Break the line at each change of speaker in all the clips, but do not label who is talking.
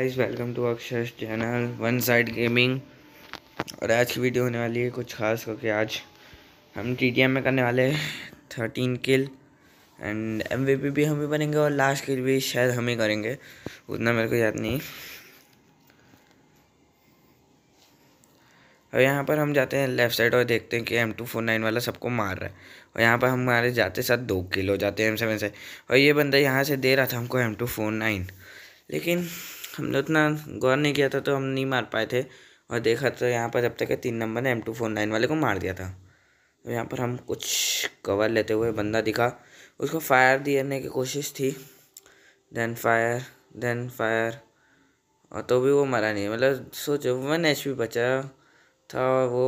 guys welcome to Akshar channel one side gaming और आज की वीडियो होने वाली है कुछ खास करके आज हम टी में करने वाले हैं थर्टीन किल एंड एम भी हम भी बनेंगे और लास्ट किल भी शायद हम ही करेंगे उतना मेरे को याद नहीं और यहाँ पर हम जाते हैं लेफ्ट साइड और देखते हैं कि एम टू फोर नाइन वाला सबको मार रहा है और यहाँ पर हमारे जाते साथ दो किल हो जाते हैं एम सेवन से और ये बंदा यहाँ से दे रहा था हमको एम टू फोर नाइन लेकिन हमने उतना गौर नहीं किया था तो हम नहीं मार पाए थे और देखा तो यहाँ पर जब तक तीन नंबर ने एम टू फोर नाइन वाले को मार दिया था तो यहाँ पर हम कुछ कवर लेते हुए बंदा दिखा उसको फायर देने की कोशिश थी देन फायर देन फायर और तो भी वो मरा नहीं मतलब सोचो वन एच पी बचा था और वो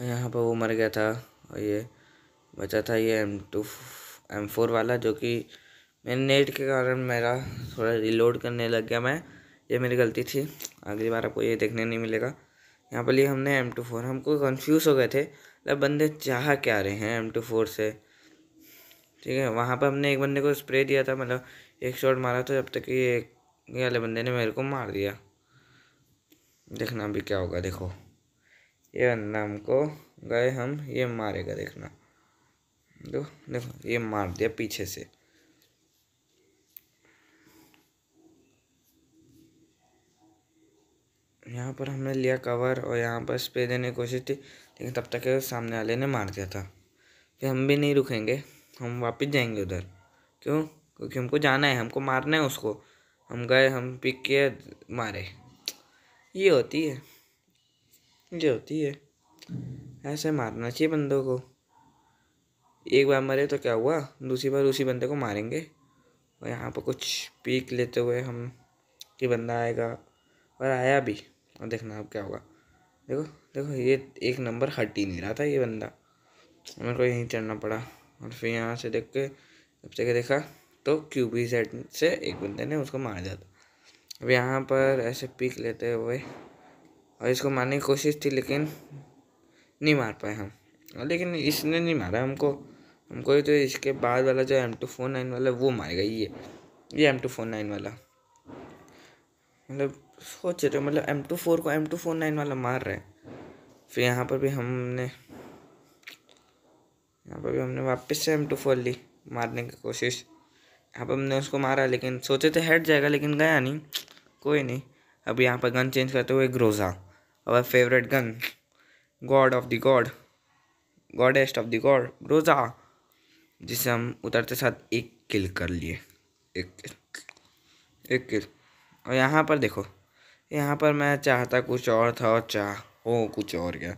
यहाँ पर वो मर गया था और ये बचा था ये एम टू एम फोर वाला जो कि मेरे नेट के कारण मेरा थोड़ा रिलोड करने लग गया मैं ये मेरी गलती थी अगली बार आपको ये देखने नहीं मिलेगा यहाँ पर लिए हमने एम टू फोर हमको कन्फ्यूज़ हो गए थे मतलब बंदे चाह क्या रहे हैं एम टू फोर से ठीक है वहाँ पर हमने एक बंदे को स्प्रे दिया था मतलब एक शॉट मारा था जब तक ये ये वाले बंदे ने मेरे को मार दिया देखना अभी क्या होगा देखो ये बंदा हमको गए हम ये मारेगा देखना देखो देखो ये मार दिया पीछे से यहाँ पर हमने लिया कवर और यहाँ पर स्प्रे देने की कोशिश थी लेकिन तब तक सामने वाले ने मार दिया था फिर हम भी नहीं रुकेंगे हम वापस जाएंगे उधर क्यों क्योंकि हमको जाना है हमको मारना है उसको हम गए हम पिक किए मारे ये होती है ये होती है ऐसे मारना चाहिए बंदों को एक बार मरे तो क्या हुआ दूसरी बार उसी बंदे को मारेंगे और यहाँ पर कुछ पीक लेते हुए हम कि बंदा आएगा और आया भी और देखना अब क्या होगा देखो देखो ये एक नंबर हट ही नहीं रहा था ये बंदा मेरे को यहीं चढ़ना पड़ा और फिर यहाँ से देख के जब से देखा तो क्यूबी सेट से एक बंदे ने उसको मार दिया था अब यहाँ पर ऐसे पीक लेते हुए और इसको मारने की कोशिश थी लेकिन नहीं मार पाए हम लेकिन इसने नहीं मारा हमको हमको तो इसके बाद वाला जो एम टू फोर नाइन वाला वो मारेगा ये ये एम टू फोर नाइन वाला मतलब सोच रहे हो मतलब एम टू फोर को एम टू फोर नाइन वाला मार रहे हैं फिर यहाँ पर भी हमने यहाँ पर भी हमने वापस से एम टू फोर ली मारने की कोशिश यहाँ पर हमने उसको मारा लेकिन सोचे थे हट जाएगा लेकिन गया नहीं कोई नहीं अब यहाँ पर गन चेंज करते हुए Groza our favourite gun god of the god goddest of the god Groza जिसे हम उतरते साथ एक किल कर लिए एक किल एक किल और यहाँ पर देखो यहाँ पर मैं चाहता कुछ और था और चाह हो कुछ और क्या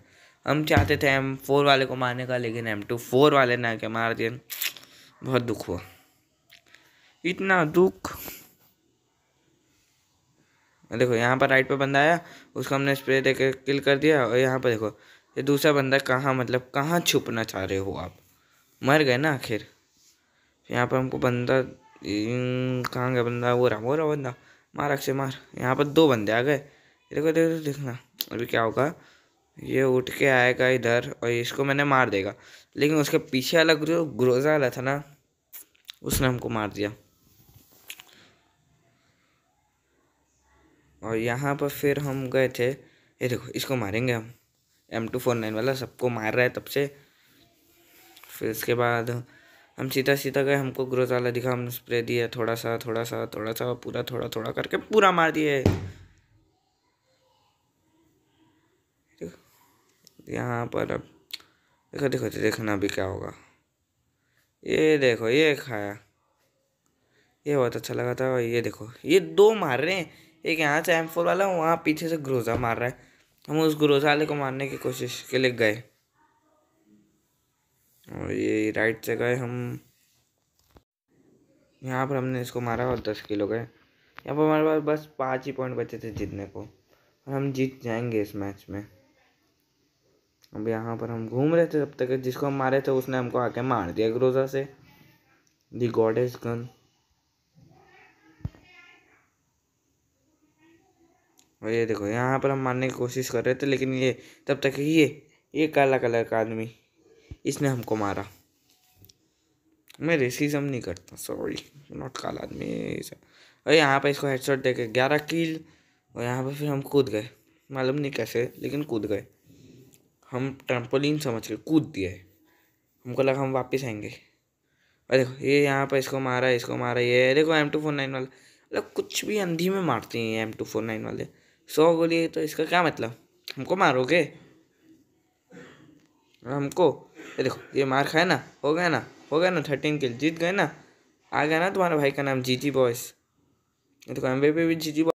हम चाहते थे एम फोर वाले को मारने का लेकिन एम टू फोर वाले ने आके मार दिया बहुत दुख हुआ इतना दुख देखो यहाँ पर राइट पे बंदा आया उसको हमने स्प्रे दे के किल कर दिया और यहाँ पर देखो ये दूसरा बंदा कहाँ मतलब कहाँ छुपना चाह रहे हो आप मर गए ना आखिर यहाँ पर हमको बंदा कहाँ गया बंदा वो रहा वो रहा बंदा मार अक्षय मार यहाँ पर दो बंदे आ गए देखो देखो देखना अभी क्या होगा ये उठ के आएगा इधर और इसको मैंने मार देगा लेकिन उसके पीछे वाला जो ग्रोजा वाला था ना उसने हमको मार दिया और यहाँ पर फिर हम गए थे ये देखो इसको मारेंगे हम एम टू फोर नाइन वाला सबको मार रहा है तब से फिर उसके बाद हम सीधा सीधा गए हमको ग्रोथ वाला दिखा हमने स्प्रे दिया थोड़ा सा थोड़ा सा थोड़ा सा पूरा थोड़ा थोड़ा करके पूरा मार दिए यहाँ पर अब देखो देखो देखना अभी क्या होगा ये देखो ये खाया ये बहुत अच्छा लगा था और ये देखो ये दो मार रहे हैं एक यहाँ से एम फोर वाला वहाँ पीछे से ग्रोजा मार रहा है हम उस ग्रोजा वाले को मारने की कोशिश के लिए गए और ये राइट से गए हम यहाँ पर हमने इसको मारा और दस किलो गए यहाँ पर हमारे पास बस पाँच ही पॉइंट बचे थे जीतने को और हम जीत जाएंगे इस मैच में अब यहाँ पर हम घूम रहे थे तब तक जिसको हम मारे थे उसने हमको आके मार दिया ग्रोजा से दी गॉडेस गन और ये देखो यहाँ पर हम मारने की कोशिश कर रहे थे लेकिन ये तब तक ये ये काला कलर का आदमी इसने हमको मारा मैं रेसिज्म नहीं करता सॉरी नॉट काल आदमी और यहाँ पर इसको हेडसेट दे के ग्यारह किल और यहाँ पर फिर हम कूद गए मालूम नहीं कैसे लेकिन कूद गए हम ट्रम्पोलिन समझ के कूद दिए हमको लगा हम वापस आएंगे अरे देखो ये यहाँ पर इसको मारा इसको मारा ये देखो एम टू फोर नाइन वाले मतलब कुछ भी अंधी में मारते हैं एम टू फोर नाइन वाले सौ गोली तो इसका क्या मतलब हमको मारोगे हमको ये देखो ये मार खाए ना हो गया ना हो गया ना थर्टीन किल जीत गए ना आ गया ना तुम्हारे भाई का नाम जीजी बॉयस देखो एम भी जीजी